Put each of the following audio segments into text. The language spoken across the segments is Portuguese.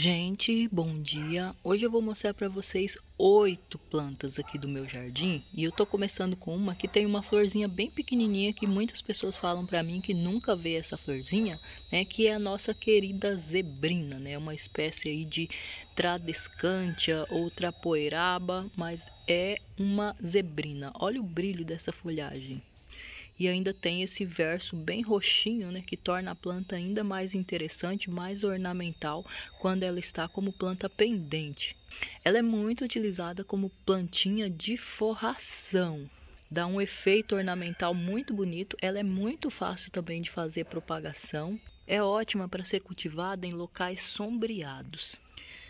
Gente, bom dia! Hoje eu vou mostrar para vocês oito plantas aqui do meu jardim e eu tô começando com uma que tem uma florzinha bem pequenininha que muitas pessoas falam para mim que nunca vê essa florzinha, né? Que é a nossa querida zebrina, né? Uma espécie aí de tradescantia ou trapoeraba, mas é uma zebrina. Olha o brilho dessa folhagem e ainda tem esse verso bem roxinho, né, que torna a planta ainda mais interessante, mais ornamental quando ela está como planta pendente. Ela é muito utilizada como plantinha de forração, dá um efeito ornamental muito bonito. Ela é muito fácil também de fazer propagação. É ótima para ser cultivada em locais sombreados,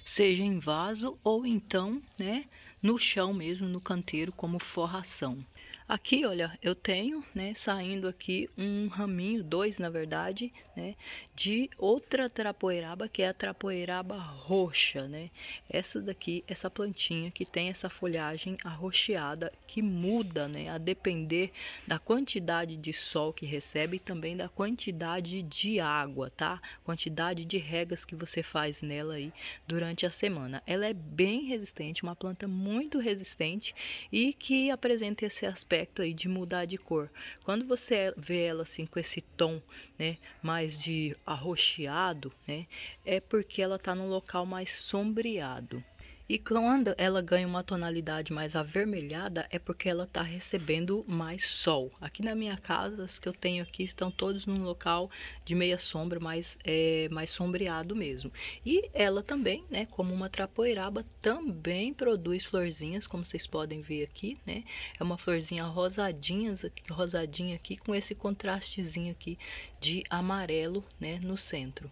seja em vaso ou então, né, no chão mesmo, no canteiro como forração. Aqui, olha, eu tenho, né, saindo aqui um raminho, dois na verdade, né, de outra trapoeraba, que é a trapoeraba roxa, né. Essa daqui, essa plantinha que tem essa folhagem arroxeada, que muda, né, a depender da quantidade de sol que recebe e também da quantidade de água, tá? Quantidade de regas que você faz nela aí durante a semana. Ela é bem resistente, uma planta muito resistente e que apresenta esse aspecto aspecto aí de mudar de cor. Quando você vê ela assim com esse tom, né, mais de arroxeado, né, é porque ela tá num local mais sombreado. E quando ela ganha uma tonalidade mais avermelhada, é porque ela está recebendo mais sol. Aqui na minha casa, as que eu tenho aqui estão todos num local de meia sombra, mais, é, mais sombreado mesmo. E ela também, né, como uma trapoeiraba, também produz florzinhas, como vocês podem ver aqui, né? É uma florzinha rosadinha, rosadinha aqui, com esse contrastezinho aqui de amarelo, né, no centro.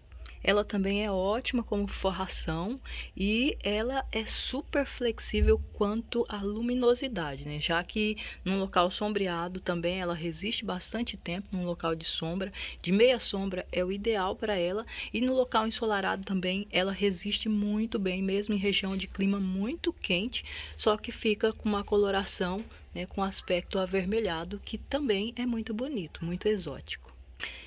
Ela também é ótima como forração e ela é super flexível quanto à luminosidade, né? Já que num local sombreado também ela resiste bastante tempo num local de sombra, de meia sombra é o ideal para ela e no local ensolarado também ela resiste muito bem, mesmo em região de clima muito quente, só que fica com uma coloração né, com aspecto avermelhado, que também é muito bonito, muito exótico.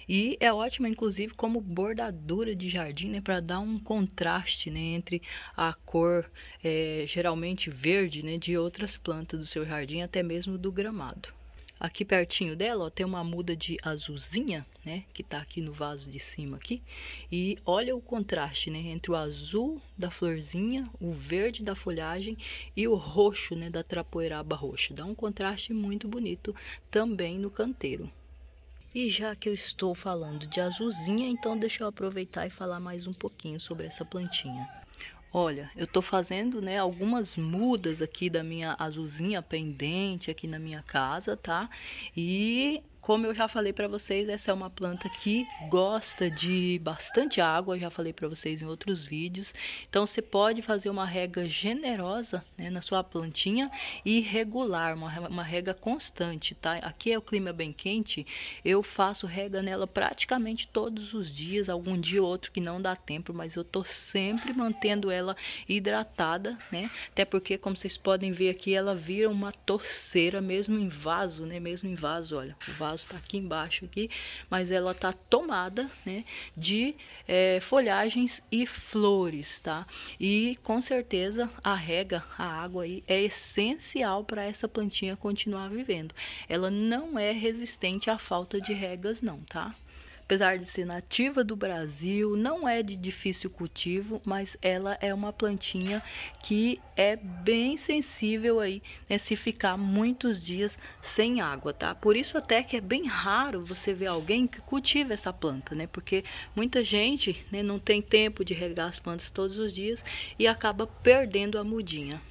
E é ótima, inclusive, como bordadura de jardim, né, para dar um contraste né, entre a cor é, geralmente verde né, de outras plantas do seu jardim, até mesmo do gramado. Aqui pertinho dela, ó, tem uma muda de azulzinha, né, que tá aqui no vaso de cima aqui. E olha o contraste, né, entre o azul da florzinha, o verde da folhagem e o roxo, né, da trapoeiraba roxa. Dá um contraste muito bonito também no canteiro. E já que eu estou falando de azulzinha, então deixa eu aproveitar e falar mais um pouquinho sobre essa plantinha. Olha, eu estou fazendo, né, algumas mudas aqui da minha azulzinha pendente aqui na minha casa, tá? E como eu já falei para vocês, essa é uma planta que gosta de bastante água, eu já falei para vocês em outros vídeos. Então você pode fazer uma rega generosa né, na sua plantinha e regular, uma, uma rega constante, tá? Aqui é o clima bem quente, eu faço rega nela praticamente todos os dias, algum dia ou outro que não dá tempo, mas eu tô sempre mantendo ela hidratada, né? Até porque, como vocês podem ver aqui, ela vira uma torceira mesmo em vaso, né? Mesmo em vaso, olha, o vaso vaso está aqui embaixo aqui, mas ela está tomada, né, de é, folhagens e flores, tá? E com certeza a rega, a água aí é essencial para essa plantinha continuar vivendo. Ela não é resistente à falta de regas não, tá? Apesar de ser nativa do Brasil, não é de difícil cultivo, mas ela é uma plantinha que é bem sensível aí né, se ficar muitos dias sem água, tá? Por isso até que é bem raro você ver alguém que cultiva essa planta, né? Porque muita gente né, não tem tempo de regar as plantas todos os dias e acaba perdendo a mudinha.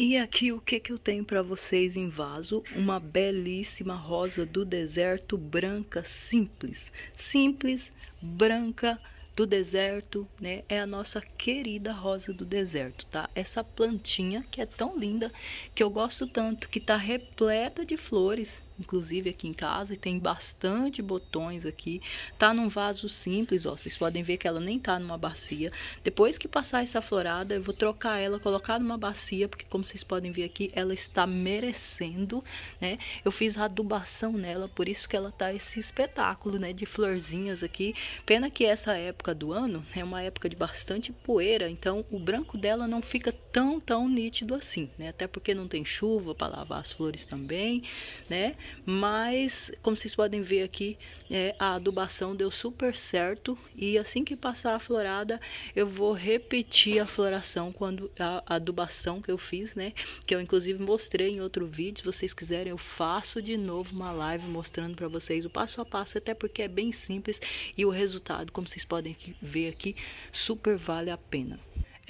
E aqui o que, que eu tenho para vocês em vaso? Uma belíssima rosa do deserto branca simples. Simples, branca do deserto, né? É a nossa querida rosa do deserto, tá? Essa plantinha que é tão linda, que eu gosto tanto, que tá repleta de flores, inclusive aqui em casa, e tem bastante botões aqui. Tá num vaso simples, ó, vocês podem ver que ela nem tá numa bacia. Depois que passar essa florada, eu vou trocar ela, colocar numa bacia, porque como vocês podem ver aqui, ela está merecendo, né? Eu fiz adubação nela, por isso que ela tá esse espetáculo, né, de florzinhas aqui. Pena que essa época do ano é uma época de bastante poeira, então o branco dela não fica tão, tão nítido assim, né? Até porque não tem chuva para lavar as flores também, né? Mas, como vocês podem ver aqui, é, a adubação deu super certo. E assim que passar a florada, eu vou repetir a floração, quando a, a adubação que eu fiz, né? Que eu inclusive mostrei em outro vídeo. Se vocês quiserem, eu faço de novo uma live mostrando para vocês o passo a passo, até porque é bem simples e o resultado, como vocês podem ver aqui, super vale a pena.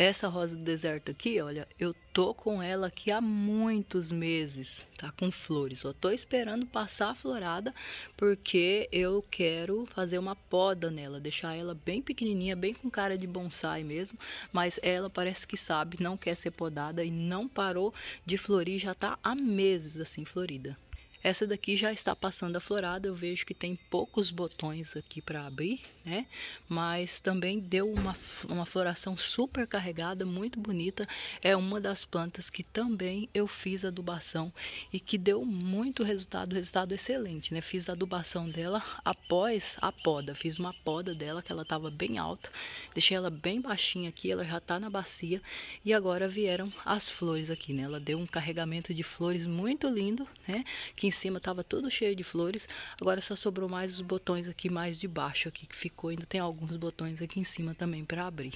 Essa rosa do deserto aqui, olha, eu tô com ela aqui há muitos meses, tá com flores. Só tô esperando passar a florada porque eu quero fazer uma poda nela, deixar ela bem pequenininha, bem com cara de bonsai mesmo, mas ela parece que sabe, não quer ser podada e não parou de florir, já tá há meses assim florida. Essa daqui já está passando a florada, eu vejo que tem poucos botões aqui para abrir, né? Mas também deu uma, uma floração super carregada, muito bonita. É uma das plantas que também eu fiz adubação e que deu muito resultado, resultado excelente, né? Fiz a adubação dela após a poda, fiz uma poda dela que ela estava bem alta, deixei ela bem baixinha aqui, ela já está na bacia e agora vieram as flores aqui, né? Ela deu um carregamento de flores muito lindo, né? Que em cima estava todo cheio de flores, agora só sobrou mais os botões aqui mais de baixo aqui que ficou colocou. Ainda tem alguns botões aqui em cima também para abrir.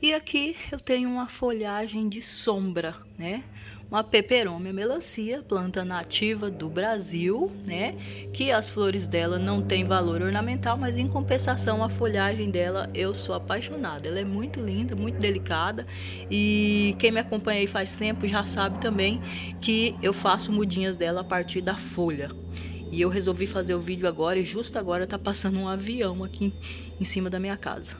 E aqui eu tenho uma folhagem de sombra, né? Uma peperômia melancia, planta nativa do Brasil, né? Que as flores dela não têm valor ornamental, mas em compensação a folhagem dela eu sou apaixonada. Ela é muito linda, muito delicada e quem me acompanha aí faz tempo já sabe também que eu faço mudinhas dela a partir da folha, e eu resolvi fazer o vídeo agora e justo agora tá passando um avião aqui em, em cima da minha casa.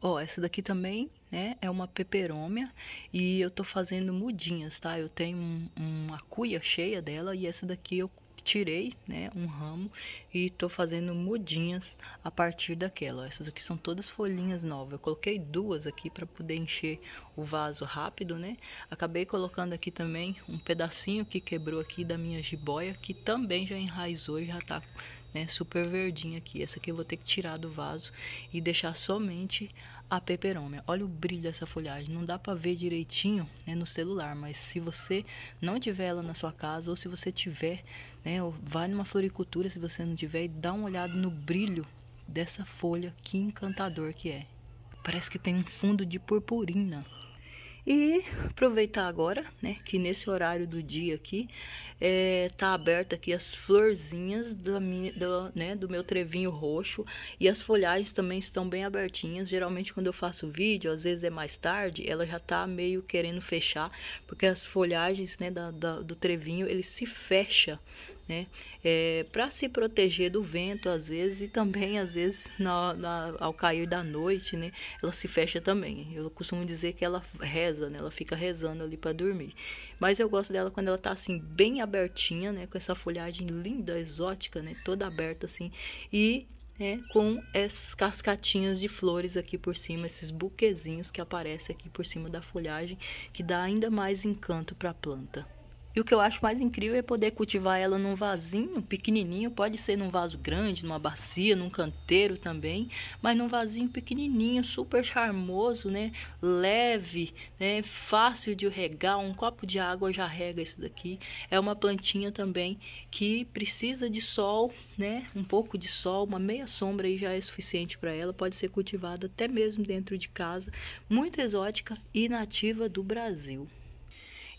Ó, oh, essa daqui também, né, é uma peperômia e eu tô fazendo mudinhas, tá? Eu tenho um, uma cuia cheia dela e essa daqui eu tirei, né, um ramo e estou fazendo mudinhas a partir daquela. Essas aqui são todas folhinhas novas. Eu coloquei duas aqui para poder encher o vaso rápido, né? Acabei colocando aqui também um pedacinho que quebrou aqui da minha jiboia, que também já enraizou e já tá né, super verdinha aqui. Essa aqui eu vou ter que tirar do vaso e deixar somente a peperômia. Olha o brilho dessa folhagem, não dá para ver direitinho né, no celular, mas se você não tiver ela na sua casa ou se você tiver, né, vai numa floricultura se você não tiver e dá uma olhada no brilho dessa folha, que encantador que é. Parece que tem um fundo de purpurina. E aproveitar agora, né, que nesse horário do dia aqui, é, tá aberta aqui as florzinhas do, minha, do, né, do meu trevinho roxo e as folhagens também estão bem abertinhas. Geralmente quando eu faço vídeo, às vezes é mais tarde, ela já tá meio querendo fechar, porque as folhagens, né, da, da, do trevinho, ele se fecha né? É, para se proteger do vento, às vezes, e também, às vezes, na, na, ao cair da noite, né? Ela se fecha também. Eu costumo dizer que ela reza, né? Ela fica rezando ali para dormir. Mas eu gosto dela quando ela tá assim, bem abertinha, né? Com essa folhagem linda, exótica, né? Toda aberta assim. E é, com essas cascatinhas de flores aqui por cima, esses buquezinhos que aparecem aqui por cima da folhagem, que dá ainda mais encanto para a planta. E o que eu acho mais incrível é poder cultivar ela num vasinho pequenininho, pode ser num vaso grande, numa bacia, num canteiro também, mas num vasinho pequenininho, super charmoso, né? Leve, né? Fácil de regar, um copo de água já rega isso daqui. É uma plantinha também que precisa de sol, né? Um pouco de sol, uma meia sombra aí já é suficiente para ela, pode ser cultivada até mesmo dentro de casa, muito exótica e nativa do Brasil.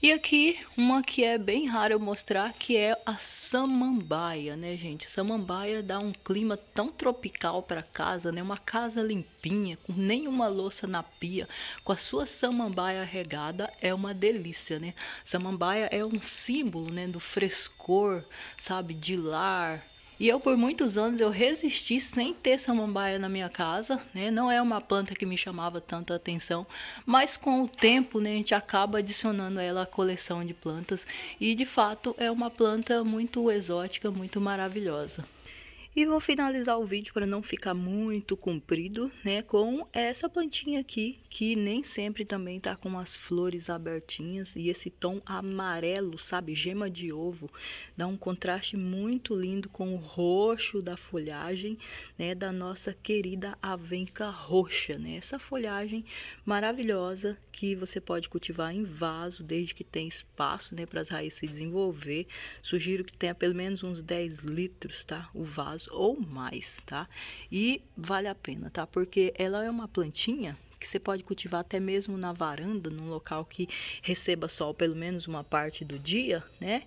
E aqui, uma que é bem rara eu mostrar, que é a samambaia, né, gente? A samambaia dá um clima tão tropical para casa, né? Uma casa limpinha, com nenhuma louça na pia, com a sua samambaia regada, é uma delícia, né? Samambaia é um símbolo, né, do frescor, sabe, de lar, e eu por muitos anos eu resisti sem ter samambaia na minha casa, né? Não é uma planta que me chamava tanta atenção, mas com o tempo, né, a gente acaba adicionando ela à coleção de plantas e de fato é uma planta muito exótica, muito maravilhosa. E vou finalizar o vídeo para não ficar muito comprido, né? Com essa plantinha aqui, que nem sempre também tá com as flores abertinhas e esse tom amarelo, sabe? Gema de ovo, dá um contraste muito lindo com o roxo da folhagem, né? Da nossa querida avenca roxa, né? Essa folhagem maravilhosa que você pode cultivar em vaso, desde que tem espaço, né? Para as raízes se desenvolver. Sugiro que tenha pelo menos uns 10 litros, tá? O vaso ou mais, tá? E vale a pena, tá? Porque ela é uma plantinha que você pode cultivar até mesmo na varanda, num local que receba sol pelo menos uma parte do dia, né?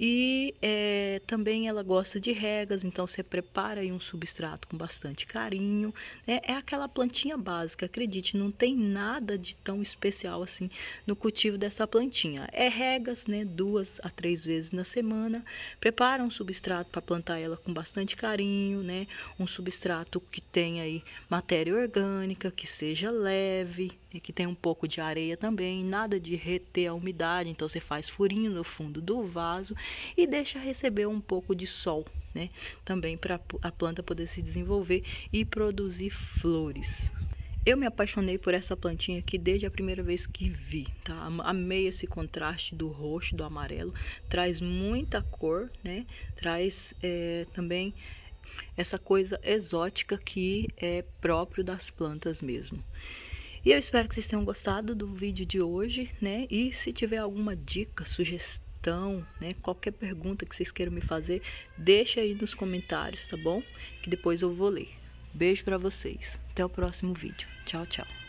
E é, também ela gosta de regas, então você prepara aí um substrato com bastante carinho, né? É aquela plantinha básica, acredite, não tem nada de tão especial assim no cultivo dessa plantinha. É regas, né? Duas a três vezes na semana. Prepara um substrato para plantar ela com bastante carinho, né? Um substrato que tenha aí matéria orgânica, que seja leve leve, é que tem um pouco de areia também, nada de reter a umidade, então você faz furinho no fundo do vaso e deixa receber um pouco de sol, né? Também para a planta poder se desenvolver e produzir flores. Eu me apaixonei por essa plantinha aqui desde a primeira vez que vi, tá? Amei esse contraste do roxo, do amarelo, traz muita cor, né? Traz é, também essa coisa exótica que é próprio das plantas mesmo. E eu espero que vocês tenham gostado do vídeo de hoje, né? E se tiver alguma dica, sugestão, né? Qualquer pergunta que vocês queiram me fazer, deixa aí nos comentários, tá bom? Que depois eu vou ler. Beijo para vocês. Até o próximo vídeo. Tchau, tchau.